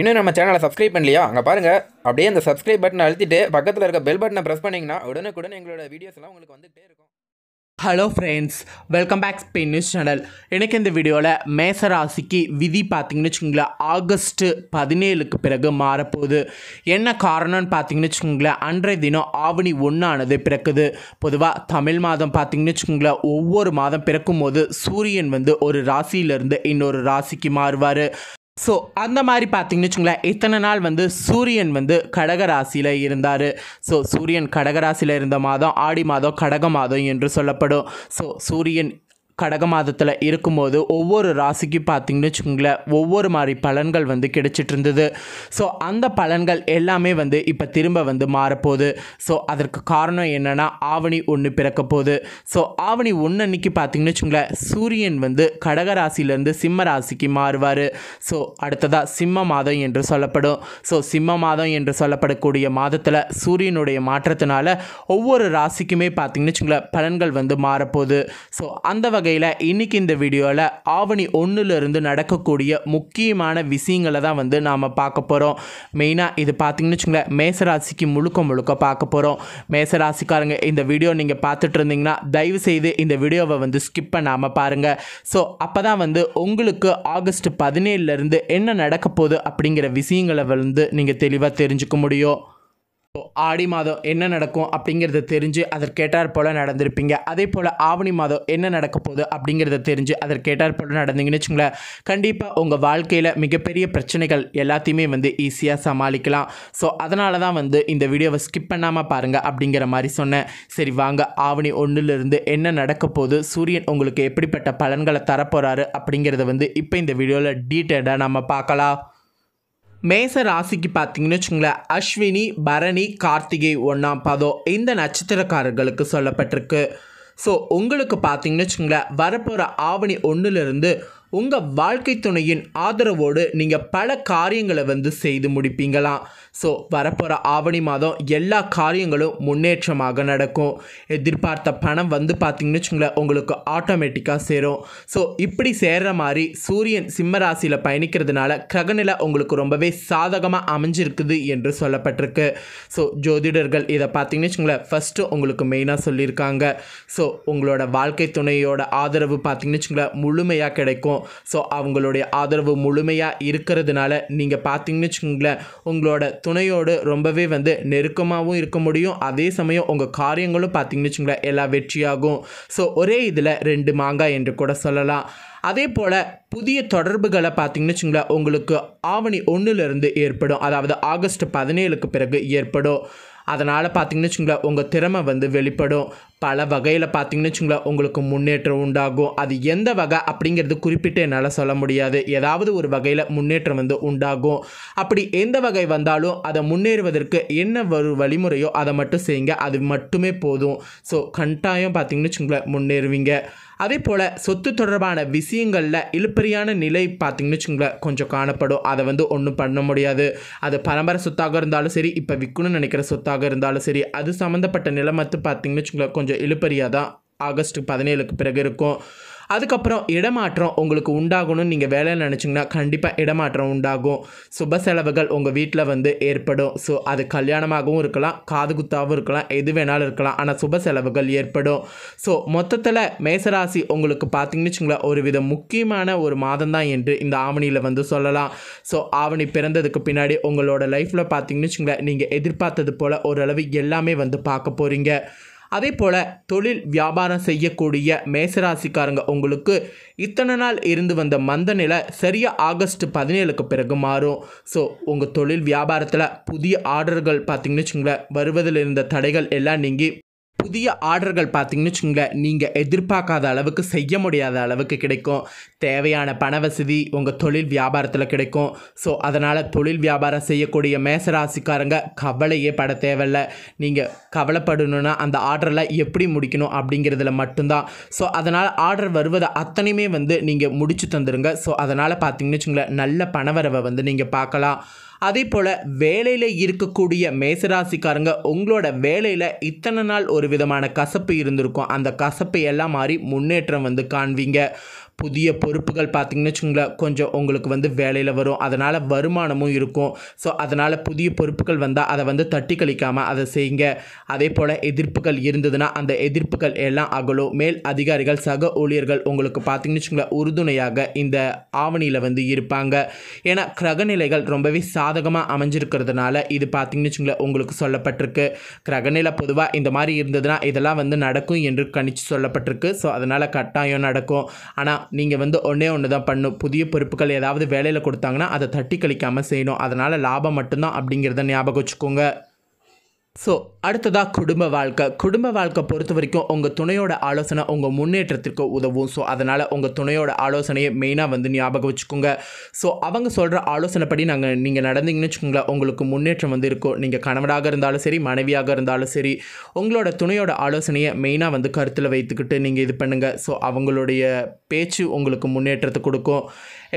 இன்னும் நம்ம சேனலை சப்ஸ்கிரைப் பண்ணலையா அங்கே பாருங்கள் அப்படியே அந்த சப்ஸ்கிரைப் பட்டன் அழுத்திட்டு பக்கத்தில் இருக்க பெல் பட்டனை ப்ரெஸ் பண்ணிங்கன்னா உடனுக்குடன் எங்களோட வீடியோஸ்லாம் உங்களுக்கு வந்துகிட்டே இருக்கும் hello friends welcome back Spain news channel எனக்கு இந்த வீடியோவில் மேசராசிக்கு விதி பார்த்திங்கன்னு வச்சுக்கோங்களேன் ஆகஸ்ட்டு பதினேழுக்கு பிறகு மாறப்போகுது என்ன காரணம்னு பார்த்திங்கன்னு வச்சுக்கோங்களேன் அன்றைய தினம் ஆவணி ஒன்றானது பிறக்குது பொதுவாக தமிழ் மாதம் பார்த்திங்கன்னு வச்சுக்கோங்களேன் ஒவ்வொரு மாதம் பிறக்கும் போது சூரியன் வந்து ஒரு ராசியிலேருந்து இன்னொரு ராசிக்கு மாறுவார் ஸோ அந்த மாதிரி பார்த்தீங்கன்னு வச்சுங்களேன் இத்தனை நாள் வந்து சூரியன் வந்து கடகராசியில் இருந்தார் ஸோ சூரியன் கடகராசியில் இருந்த மாதம் ஆடி மாதம் கடக மாதம் என்று சொல்லப்படும் ஸோ சூரியன் கடக மாதத்தில் இருக்கும்போது ஒவ்வொரு ராசிக்கு பார்த்திங்கன்னு வச்சுக்கோங்களேன் ஒவ்வொரு மாதிரி பலன்கள் வந்து கிடைச்சிட்டு இருந்தது ஸோ அந்த பலன்கள் எல்லாமே வந்து இப்போ திரும்ப வந்து மாறப்போகுது ஸோ அதற்கு காரணம் என்னென்னா ஆவணி ஒன்று பிறக்க போகுது ஸோ ஆவணி ஒன்று அன்னைக்கு பார்த்திங்கன்னு வச்சுக்கோங்களேன் சூரியன் வந்து கடக ராசியிலேருந்து சிம்ம ராசிக்கு மாறுவார் ஸோ அடுத்ததாக சிம்ம மாதம் என்று சொல்லப்படும் ஸோ சிம்ம மாதம் என்று சொல்லப்படக்கூடிய மாதத்தில் சூரியனுடைய மாற்றத்தினால ஒவ்வொரு ராசிக்குமே பார்த்திங்கன்னு வச்சுக்கோங்களேன் பலன்கள் வந்து மாறப்போகுது ஸோ அந்த வகை வகையில் இன்றைக்கி இந்த வீடியோவில் ஆவணி ஒன்றுலேருந்து நடக்கக்கூடிய முக்கியமான விஷயங்களை தான் வந்து நாம் பார்க்க போகிறோம் மெயினாக இது பார்த்திங்கன்னு வச்சுங்களேன் மேசராசிக்கு முழுக்க முழுக்க பார்க்க போகிறோம் மேசராசிக்காரங்க இந்த வீடியோ நீங்கள் பார்த்துட்டு இருந்தீங்கன்னா தயவுசெய்து இந்த வீடியோவை வந்து ஸ்கிப் பண்ணாமல் பாருங்கள் ஸோ அப்போ தான் வந்து உங்களுக்கு ஆகஸ்ட் பதினேழுலேருந்து என்ன நடக்க போகுது அப்படிங்கிற விஷயங்களை வந்து நீங்கள் தெளிவாக தெரிஞ்சுக்க முடியும் ஆடி மாதம் என்ன நடக்கும் அப்படிங்கிறத தெரிஞ்சு அதற்கேட்டார் போல் நடந்திருப்பீங்க அதே போல் ஆவணி மாதம் என்ன நடக்க போகுது அப்படிங்கிறத தெரிஞ்சு அதற்கேட்டார் போல் நடந்தீங்கன்னு வச்சுங்களேன் கண்டிப்பாக உங்கள் வாழ்க்கையில் மிகப்பெரிய பிரச்சனைகள் எல்லாத்தையுமே வந்து ஈஸியாக சமாளிக்கலாம் ஸோ அதனால தான் வந்து இந்த வீடியோவை ஸ்கிப் பண்ணாமல் பாருங்கள் அப்படிங்கிற மாதிரி சொன்னேன் சரி வாங்க ஆவணி ஒன்றுலேருந்து என்ன நடக்க போகுது சூரியன் உங்களுக்கு எப்படிப்பட்ட பலன்களை தரப்போகிறாரு அப்படிங்கிறத வந்து இப்போ இந்த வீடியோவில் டீட்டெயிலாக நம்ம பார்க்கலாம் மேச ராசிக்கு பார்த்தீங்கன்னு வச்சுங்களேன் அஸ்வினி பரணி கார்த்திகை ஒன்றாம் பாதம் இந்த நட்சத்திரக்காரர்களுக்கு சொல்லப்பட்டிருக்கு ஸோ உங்களுக்கு பார்த்தீங்கன்னு வச்சுங்களேன் வரப்போகிற ஆவணி ஒன்றுலேருந்து உங்கள் வாழ்க்கை துணையின் ஆதரவோடு நீங்கள் பல காரியங்களை வந்து செய்து முடிப்பீங்களாம் ஸோ வரப்போகிற ஆவணி மாதம் எல்லா காரியங்களும் முன்னேற்றமாக நடக்கும் எதிர்பார்த்த பணம் வந்து பார்த்திங்கன்னு வச்சுங்களேன் உங்களுக்கு ஆட்டோமேட்டிக்காக சேரும் ஸோ இப்படி சேர்கிற மாதிரி சூரியன் சிம்ம ராசியில் பயணிக்கிறதுனால கிரகநிலை உங்களுக்கு ரொம்பவே சாதகமாக அமைஞ்சிருக்குது என்று சொல்லப்பட்டிருக்கு ஸோ ஜோதிடர்கள் இதை பார்த்திங்கன்னு வச்சுங்களேன் ஃபஸ்ட்டு உங்களுக்கு மெயினாக சொல்லியிருக்காங்க ஸோ உங்களோட வாழ்க்கை துணையோட ஆதரவு பார்த்திங்கன்னு வச்சுங்களேன் முழுமையாக கிடைக்கும் ஸோ அவங்களுடைய ஆதரவு முழுமையாக இருக்கிறதுனால நீங்கள் பார்த்தீங்கன்னு வச்சுக்கோங்களேன் உங்களோட துணையோடு ரொம்பவே வந்து நெருக்கமாகவும் இருக்க முடியும் அதே சமயம் உங்கள் காரியங்களும் பார்த்தீங்கன்னு வச்சுக்கோங்களேன் எல்லா வெற்றியாகும் ஸோ ஒரே இதில் ரெண்டு மாங்காய் என்று கூட சொல்லலாம் அதே போல் புதிய தொடர்புகளை பார்த்தீங்கன்னு வச்சுங்களேன் உங்களுக்கு ஆவணி ஒன்றுலேருந்து ஏற்படும் அதாவது ஆகஸ்ட் பதினேழுக்கு பிறகு ஏற்படும் அதனால் பார்த்திங்கன்னு வச்சுங்களேன் உங்கள் திறமை வந்து வெளிப்படும் பல வகையில் பார்த்திங்கன்னு வச்சுங்களேன் உங்களுக்கு முன்னேற்றம் உண்டாகும் அது எந்த வகை அப்படிங்கிறது குறிப்பிட்டு என்னால் சொல்ல முடியாது ஏதாவது ஒரு வகையில் முன்னேற்றம் வந்து உண்டாகும் அப்படி எந்த வகை வந்தாலும் அதை முன்னேறுவதற்கு என்ன ஒரு வழிமுறையோ அதை மட்டும் செய்யுங்க அது மட்டுமே போதும் ஸோ கண்டாயம் பார்த்திங்கன்னு வச்சுங்களேன் முன்னேறுவீங்க அதே போல் சொத்து தொடர்பான விஷயங்களில் இழுப்பறியான நிலை பார்த்திங்கன்னு வச்சுக்கோங்களேன் கொஞ்சம் காணப்படும் அதை வந்து ஒன்றும் பண்ண முடியாது அது பரம்பரை சொத்தாக இருந்தாலும் சரி இப்போ விற்கணும்னு நினைக்கிற சொத்தாக இருந்தாலும் சரி அது சம்மந்தப்பட்ட மட்டும் பார்த்திங்கன்னு வச்சுக்கோங்களேன் கொஞ்சம் இழுப்பறியாக தான் ஆகஸ்ட் பதினேழுக்கு பிறகு இருக்கும் அதுக்கப்புறம் இடமாற்றம் உங்களுக்கு உண்டாகணும்னு நீங்கள் வேலையில் நினச்சிங்கன்னா கண்டிப்பாக இடமாற்றம் உண்டாகும் சுப செலவுகள் உங்கள் வீட்டில் வந்து ஏற்படும் ஸோ அது கல்யாணமாகவும் இருக்கலாம் காது குத்தாகவும் இருக்கலாம் எது வேணாலும் இருக்கலாம் ஆனால் சுப செலவுகள் ஏற்படும் ஸோ மொத்தத்தில் மேசராசி உங்களுக்கு பார்த்தீங்கன்னு வச்சுங்களேன் ஒரு வித முக்கியமான ஒரு மாதம் தான் என்று இந்த ஆவணியில் வந்து சொல்லலாம் ஸோ ஆவணி பிறந்ததுக்கு பின்னாடி உங்களோட லைஃப்பில் பார்த்தீங்கன்னு வச்சுங்களேன் நீங்கள் எதிர்பார்த்தது போல் ஓரளவு எல்லாமே வந்து பார்க்க போகிறீங்க அதே போல் தொழில் வியாபாரம் செய்யக்கூடிய மேசராசிக்காரங்க உங்களுக்கு இத்தனை நாள் இருந்து வந்த மந்த நிலை சரியாக ஆகஸ்ட் பதினேழுக்கு பிறகு மாறும் ஸோ உங்கள் தொழில் வியாபாரத்தில் புதிய ஆர்டர்கள் பார்த்திங்கன்னு வச்சுங்களேன் வருவதில் இருந்த தடைகள் எல்லாம் நீங்கி புதிய ஆர்டர்கள் பார்த்தீங்கன்னு வச்சுங்களேன் நீங்கள் எதிர்பார்க்காத அளவுக்கு செய்ய முடியாத அளவுக்கு கிடைக்கும் தேவையான பண வசதி உங்கள் தொழில் வியாபாரத்தில் கிடைக்கும் ஸோ அதனால் தொழில் வியாபாரம் செய்யக்கூடிய மேசராசிக்காரங்க கவலையே பட தேவையில்ல நீங்கள் கவலைப்படணுன்னா அந்த ஆர்டரில் எப்படி முடிக்கணும் அப்படிங்கிறதுல மட்டும்தான் ஸோ அதனால் ஆர்டர் வருவதை அத்தனையுமே வந்து நீங்கள் முடிச்சு தந்துடுங்க ஸோ அதனால் பார்த்தீங்கன்னு வச்சுங்களேன் நல்ல பணவரவை வந்து நீங்கள் பார்க்கலாம் அதே போல் வேலையில் இருக்கக்கூடிய மேசராசிக்காரங்க உங்களோட வேலையில் இத்தனை நாள் ஒரு விதமான கசப்பு இருந்திருக்கும் அந்த கசப்பை எல்லாம் மாறி முன்னேற்றம் வந்து காண்பீங்க புதிய பொறுப்புகள் பார்த்திங்கன்னு வச்சுங்களேன் கொஞ்சம் உங்களுக்கு வந்து வேலையில் வரும் அதனால் வருமானமும் இருக்கும் ஸோ அதனால் புதிய பொறுப்புகள் வந்தால் அதை வந்து தட்டி கழிக்காமல் அதை செய்யுங்க அதே போல் எதிர்ப்புகள் இருந்ததுன்னா அந்த எதிர்ப்புகள் எல்லாம் அகலும் மேல் அதிகாரிகள் சக ஊழியர்கள் உங்களுக்கு பார்த்திங்கன்னு வச்சுங்களேன் உறுதுணையாக இந்த ஆவணியில் வந்து இருப்பாங்க ஏன்னா கிரகநிலைகள் ரொம்பவே சாதகமாக அமைஞ்சிருக்கிறதுனால இது பார்த்திங்கன்னு வச்சுங்களேன் உங்களுக்கு சொல்லப்பட்டிருக்கு கிரகநிலை பொதுவாக இந்த மாதிரி இருந்ததுன்னா இதெல்லாம் வந்து நடக்கும் என்று கணிச்சு சொல்லப்பட்டிருக்கு ஸோ அதனால் கட்டாயம் நடக்கும் ஆனால் நீங்கள் வந்து ஒன்றே ஒன்று தான் பண்ணும் புதிய பொறுப்புகள் ஏதாவது வேலையில் கொடுத்தாங்கன்னா அதை தட்டி கழிக்காமல் செய்யணும் அதனால் லாபம் மட்டும்தான் அப்படிங்கிறத ஞாபகம் வச்சுக்கோங்க ஸோ அடுத்ததாக குடும்ப வாழ்க்கை குடும்ப வாழ்க்கை பொறுத்த வரைக்கும் உங்கள் துணையோட ஆலோசனை உங்கள் முன்னேற்றத்திற்கு உதவும் ஸோ அதனால் உங்கள் துணையோட ஆலோசனையை மெயினாக வந்து ஞாபகம் வச்சுக்கோங்க ஸோ அவங்க சொல்கிற ஆலோசனைப்படி நாங்கள் நீங்கள் நடந்தீங்கன்னு வச்சுக்கோங்களேன் உங்களுக்கு முன்னேற்றம் வந்து இருக்கும் நீங்கள் கணவனாக இருந்தாலும் சரி மனைவியாக இருந்தாலும் சரி உங்களோட துணையோட ஆலோசனையை மெயினாக வந்து கருத்தில் வைத்துக்கிட்டு நீங்கள் இது பண்ணுங்கள் ஸோ அவங்களுடைய பேச்சு உங்களுக்கு முன்னேற்றத்தை கொடுக்கும்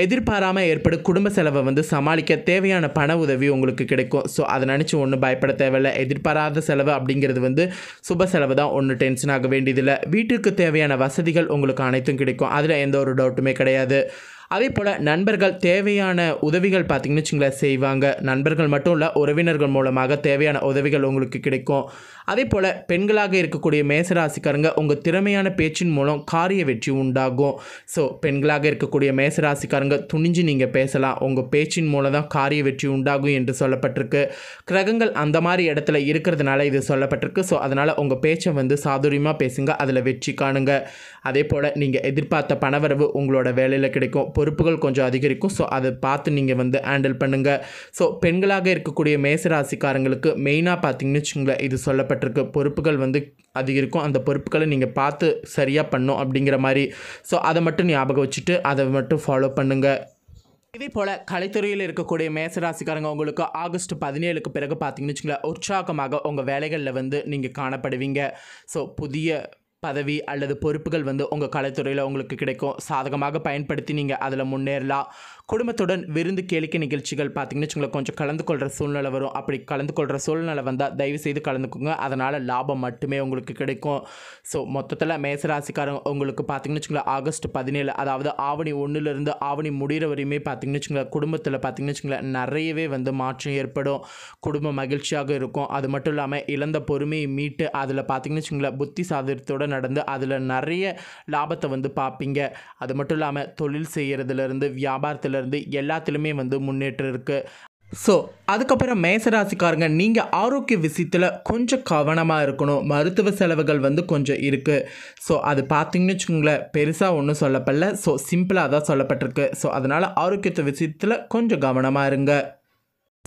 எதிர்பாராமல் ஏற்படும் குடும்ப செலவை வந்து சமாளிக்க தேவையான பண உதவி உங்களுக்கு கிடைக்கும் ஸோ அதை நினச்சி ஒன்றும் பயப்பட தேவையில்லை எதிர்பாராத செலவு அப்படிங்கிறது வந்து சுப செலவு தான் ஒன்று டென்ஷன் ஆக வேண்டியதில்லை வீட்டுக்கு தேவையான வசதிகள் உங்களுக்கு அனைத்தும் கிடைக்கும் அதில் எந்த ஒரு டவுட்டுமே கிடையாது அதே போல் நண்பர்கள் தேவையான உதவிகள் பார்த்திங்கன்னு வச்சுங்களேன் செய்வாங்க நண்பர்கள் மட்டும் இல்லை உறவினர்கள் மூலமாக தேவையான உதவிகள் உங்களுக்கு கிடைக்கும் அதே போல் பெண்களாக இருக்கக்கூடிய மேசராசிக்காரங்க உங்கள் திறமையான பேச்சின் மூலம் காரிய வெற்றி உண்டாகும் ஸோ பெண்களாக இருக்கக்கூடிய மேசராசிக்காரங்க துணிஞ்சு நீங்கள் பேசலாம் உங்கள் பேச்சின் மூலம் தான் காரிய வெற்றி உண்டாகும் என்று சொல்லப்பட்டிருக்கு கிரகங்கள் அந்த மாதிரி இடத்துல இருக்கிறதுனால இது சொல்லப்பட்டிருக்கு ஸோ அதனால் உங்கள் பேச்சை வந்து சாதுரியமாக பேசுங்க அதில் வெற்றி காணுங்க அதே போல் நீங்கள் எதிர்பார்த்த பணவரவு உங்களோட வேலையில் கிடைக்கும் பொறுப்புகள் கொஞ்சம் அதிகரிக்கும் ஸோ அதை பார்த்து நீங்கள் வந்து ஹேண்டில் பண்ணுங்கள் ஸோ பெண்களாக இருக்கக்கூடிய மேசராசிக்காரங்களுக்கு மெயினாக பார்த்தீங்கன்னு வச்சுங்களேன் இது சொல்லப்பட்டிருக்கு பொறுப்புகள் வந்து அதிகரிக்கும் அந்த பொறுப்புகளை நீங்கள் பார்த்து சரியாக பண்ணும் அப்படிங்கிற மாதிரி ஸோ அதை மட்டும் ஞாபகம் வச்சுட்டு அதை மட்டும் ஃபாலோ பண்ணுங்கள் இதே போல் கலைத்துறையில் இருக்கக்கூடிய மேசராசிக்காரங்க உங்களுக்கு ஆகஸ்ட் பதினேழுக்கு பிறகு பார்த்தீங்கன்னு வச்சுங்களேன் உற்சாகமாக உங்கள் வேலைகளில் வந்து நீங்கள் காணப்படுவீங்க ஸோ புதிய பதவி அல்லது பொறுப்புகள் வந்து உங்கள் கலைத்துறையில் உங்களுக்கு கிடைக்கும் சாதகமாக பயன்படுத்தி நீங்கள் அதில் முன்னேறலாம் குடும்பத்துடன் விருந்து கேளிக்கை நிகழ்ச்சிகள் பார்த்திங்கன்னு வச்சுங்களேன் கொஞ்சம் கலந்து கொள்கிற சூழ்நிலை வரும் அப்படி கலந்து கொள்கிற சூழ்நிலை வந்தால் தயவு செய்து கலந்துக்கோங்க அதனால் லாபம் மட்டுமே உங்களுக்கு கிடைக்கும் ஸோ மொத்தத்தில் மேசராசிக்காரங்க உங்களுக்கு பார்த்திங்கன்னு வச்சுங்களேன் ஆகஸ்ட் பதினேழு அதாவது ஆவணி ஒன்றுலேருந்து ஆவணி முடிகிற வரையுமே பார்த்திங்கன்னு வச்சுங்களேன் குடும்பத்தில் பார்த்திங்கன்னு வச்சுங்களேன் நிறையவே வந்து மாற்றம் ஏற்படும் குடும்ப மகிழ்ச்சியாக இருக்கும் அது மட்டும் இல்லாமல் இழந்த பொறுமையை மீட்டு அதில் பார்த்திங்கன்னு வச்சுங்களேன் புத்தி சாதத்தோடு நடந்து அதில் நிறைய லாபத்தை வந்து பார்ப்பீங்க அது மட்டும் இல்லாமல் தொழில் செய்கிறதுலேருந்து வியாபாரத்துலேருந்து எல்லாத்துலேயுமே வந்து முன்னேற்றம் இருக்குது ஸோ அதுக்கப்புறம் மேசராசிக்காரங்க நீங்கள் ஆரோக்கிய விஷயத்தில் கொஞ்சம் கவனமாக இருக்கணும் மருத்துவ செலவுகள் வந்து கொஞ்சம் இருக்குது ஸோ அது பார்த்தீங்கன்னு வச்சுக்கோங்களேன் பெருசாக ஒன்றும் சொல்லப்படல ஸோ சிம்பிளாக தான் சொல்லப்பட்டிருக்கு ஸோ அதனால் ஆரோக்கியத்தை விஷயத்தில் கொஞ்சம் கவனமாக இருங்க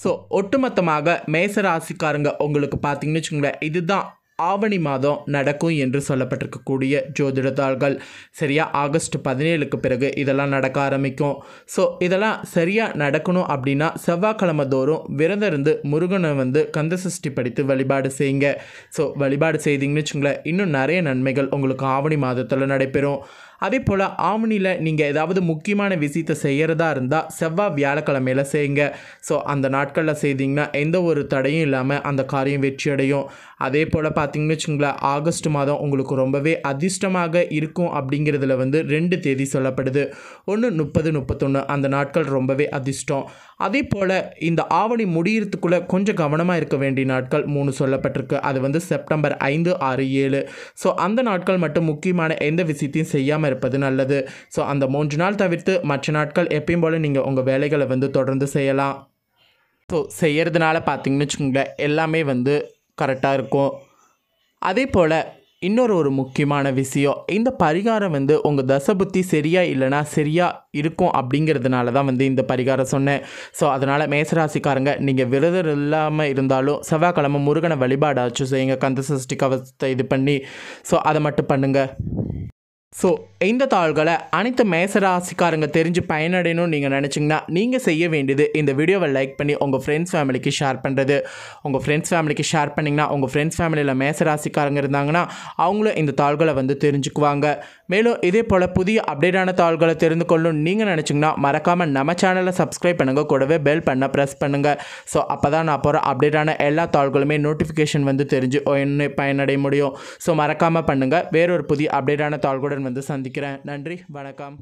ஸோ ஒட்டுமொத்தமாக மேசராசிக்காரங்க உங்களுக்கு பார்த்திங்கன்னு வச்சுக்கோங்களேன் இதுதான் ஆவணி மாதம் நடக்கும் என்று சொல்லப்பட்டிருக்கக்கூடிய ஜோதிடத்தாள்கள் சரியா ஆகஸ்ட் பதினேழுக்கு பிறகு இதெல்லாம் நடக்க ஆரம்பிக்கும் ஸோ இதெல்லாம் சரியாக நடக்கணும் அப்படின்னா செவ்வாய்க்கிழமை தோறும் இருந்து முருகனை வந்து கந்தசஷ்டி படித்து வழிபாடு செய்யுங்க ஸோ வழிபாடு செய்தீங்கன்னு வச்சுங்களேன் இன்னும் நிறைய நன்மைகள் உங்களுக்கு ஆவணி மாதத்தில் நடைபெறும் அதே போல் ஆவணியில் நீங்கள் ஏதாவது முக்கியமான விஷயத்தை செய்கிறதா இருந்தால் செவ்வாய் வியாழக்கிழமையில் செய்யுங்க ஸோ அந்த நாட்களில் செய்தீங்கன்னா எந்த ஒரு தடையும் இல்லாமல் அந்த காரியம் வெற்றி அடையும் அதே போல் பார்த்தீங்கன்னு வச்சுங்களேன் ஆகஸ்ட் மாதம் உங்களுக்கு ரொம்பவே அதிர்ஷ்டமாக இருக்கும் அப்படிங்கிறதுல வந்து ரெண்டு தேதி சொல்லப்படுது ஒன்று முப்பது முப்பத்தொன்று அந்த நாட்கள் ரொம்பவே அதிர்ஷ்டம் அதே போல் இந்த ஆவணி முடியறதுக்குள்ளே கொஞ்சம் கவனமாக இருக்க வேண்டிய நாட்கள் மூணு சொல்லப்பட்டிருக்கு அது வந்து செப்டம்பர் ஐந்து ஆறு ஏழு ஸோ அந்த நாட்கள் மட்டும் முக்கியமான எந்த விஷயத்தையும் செய்யாமல் இருப்பது நல்லது ஸோ அந்த மூன்று நாள் தவிர்த்து மற்ற நாட்கள் எப்பயும் போல் நீங்கள் உங்கள் வேலைகளை வந்து தொடர்ந்து செய்யலாம் ஸோ செய்கிறதுனால பார்த்தீங்கன்னு வச்சுக்கோங்களேன் எல்லாமே வந்து கரெக்டாக இருக்கும் அதே போல் இன்னொரு ஒரு முக்கியமான விஷயம் இந்த பரிகாரம் வந்து உங்கள் தசபுத்தி சரியாக இல்லைனா சரியாக இருக்கும் அப்படிங்கிறதுனால தான் வந்து இந்த பரிகாரம் சொன்னேன் ஸோ அதனால் மேசராசிக்காரங்க நீங்கள் விரதம் இல்லாமல் இருந்தாலும் செவ்வாய்க்கிழமை முருகனை வழிபாடாச்சும் செய்யுங்க கந்த சஷ்டி கவசத்தை இது பண்ணி ஸோ அதை மட்டும் பண்ணுங்கள் ஸோ இந்த தாள்களை அனைத்து மேசராசிக்காரங்க தெரிஞ்சு பயனடையணும்னு நீங்கள் நினச்சிங்கன்னா நீங்கள் செய்ய வேண்டியது இந்த வீடியோவை லைக் பண்ணி உங்கள் ஃப்ரெண்ட்ஸ் ஃபேமிலிக்கு ஷேர் பண்ணுறது உங்கள் ஃப்ரெண்ட்ஸ் ஃபேமிலிக்கு ஷேர் பண்ணிங்கன்னா உங்கள் ஃப்ரெண்ட்ஸ் ஃபேமிலியில் மேசராசிக்காரங்க இருந்தாங்கன்னா அவங்களும் இந்த தாள்களை வந்து தெரிஞ்சுக்குவாங்க மேலும் இதே போல் புதிய அப்டேட்டான தாள்களை தெரிந்து கொள்ளும் நீங்கள் நினச்சிங்கன்னா மறக்காமல் நம்ம சேனலை சப்ஸ்கிரைப் பண்ணுங்கள் கூடவே பெல் பண்ண ப்ரெஸ் பண்ணுங்கள் ஸோ அப்போ தான் நான் போகிற அப்டேட்டான எல்லா தாள்களுமே நோட்டிஃபிகேஷன் வந்து தெரிஞ்சு என்ன பயனடைய முடியும் ஸோ மறக்காமல் பண்ணுங்கள் வேறொரு புதிய அப்டேட்டான தாள்களுடன் வந்து சந்திக்கிறேன் நன்றி வணக்கம்